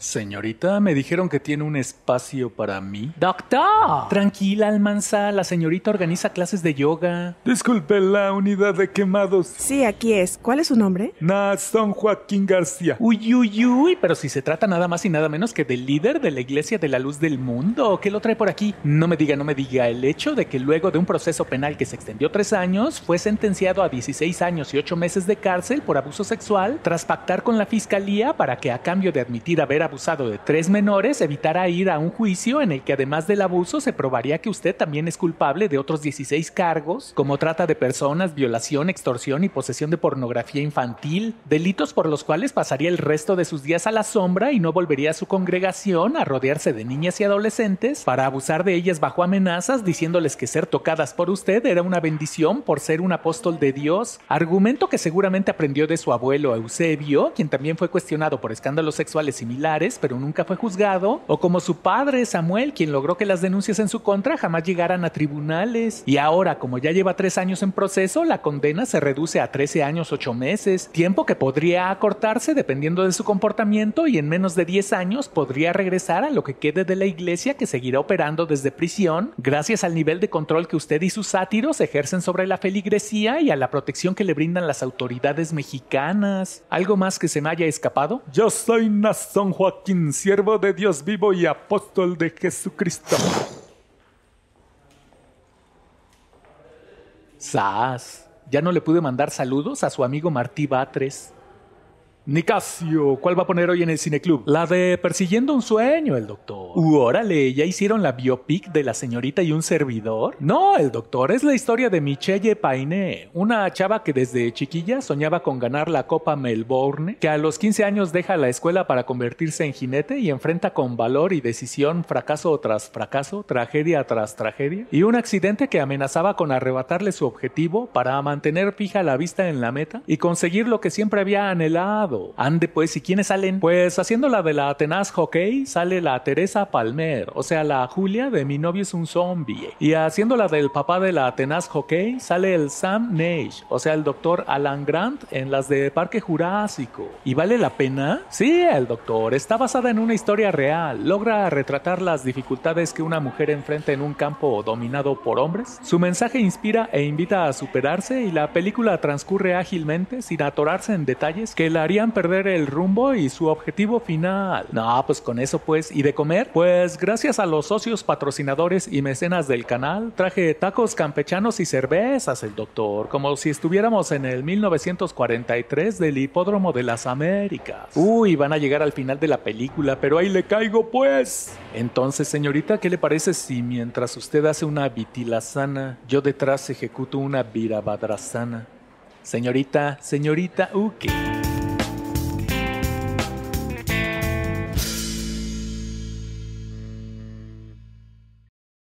Señorita, me dijeron que tiene un espacio para mí. ¡Doctor! Tranquila, Almanza. La señorita organiza clases de yoga. Disculpe, la unidad de quemados. Sí, aquí es. ¿Cuál es su nombre? Nazan Joaquín García. Uy, uy, uy. Pero si se trata nada más y nada menos que del líder de la Iglesia de la Luz del Mundo. ¿Qué lo trae por aquí? No me diga, no me diga. El hecho de que luego de un proceso penal que se extendió tres años, fue sentenciado a 16 años y 8 meses de cárcel por abuso sexual tras pactar con la fiscalía para que a cambio de admitir haber abusado de tres menores evitará ir a un juicio en el que además del abuso se probaría que usted también es culpable de otros 16 cargos, como trata de personas, violación, extorsión y posesión de pornografía infantil, delitos por los cuales pasaría el resto de sus días a la sombra y no volvería a su congregación a rodearse de niñas y adolescentes para abusar de ellas bajo amenazas diciéndoles que ser tocadas por usted era una bendición por ser un apóstol de Dios, argumento que seguramente aprendió de su abuelo Eusebio, quien también fue cuestionado por escándalos sexuales similares pero nunca fue juzgado, o como su padre Samuel, quien logró que las denuncias en su contra jamás llegaran a tribunales. Y ahora, como ya lleva tres años en proceso, la condena se reduce a 13 años 8 meses, tiempo que podría acortarse dependiendo de su comportamiento y en menos de 10 años podría regresar a lo que quede de la iglesia que seguirá operando desde prisión gracias al nivel de control que usted y sus sátiros ejercen sobre la feligresía y a la protección que le brindan las autoridades mexicanas. ¿Algo más que se me haya escapado? Yo soy Nazón Juan Joaquín, siervo de Dios vivo y apóstol de Jesucristo. Sas, ya no le pude mandar saludos a su amigo Martí Batres. Nicasio, ¿cuál va a poner hoy en el cineclub? La de Persiguiendo un sueño, el doctor. órale, ¿ya hicieron la biopic de la señorita y un servidor? No, el doctor, es la historia de Michelle Painé, una chava que desde chiquilla soñaba con ganar la Copa Melbourne, que a los 15 años deja la escuela para convertirse en jinete y enfrenta con valor y decisión fracaso tras fracaso, tragedia tras tragedia, y un accidente que amenazaba con arrebatarle su objetivo para mantener fija la vista en la meta y conseguir lo que siempre había anhelado Ande pues, ¿y quiénes salen? Pues haciendo la de la tenaz hockey sale la Teresa Palmer, o sea, la Julia de Mi novio es un zombie. Y haciendo la del papá de la tenaz hockey sale el Sam Nage, o sea, el doctor Alan Grant en las de Parque Jurásico. ¿Y vale la pena? Sí, el doctor. Está basada en una historia real. Logra retratar las dificultades que una mujer enfrenta en un campo dominado por hombres. Su mensaje inspira e invita a superarse y la película transcurre ágilmente sin atorarse en detalles que la haría perder el rumbo y su objetivo final. No, pues con eso pues. ¿Y de comer? Pues gracias a los socios patrocinadores y mecenas del canal, traje tacos campechanos y cervezas el doctor, como si estuviéramos en el 1943 del Hipódromo de las Américas. Uy, van a llegar al final de la película, pero ahí le caigo pues. Entonces, señorita, ¿qué le parece si mientras usted hace una vitilazana yo detrás ejecuto una virabadrasana? Señorita, señorita, ¿qué?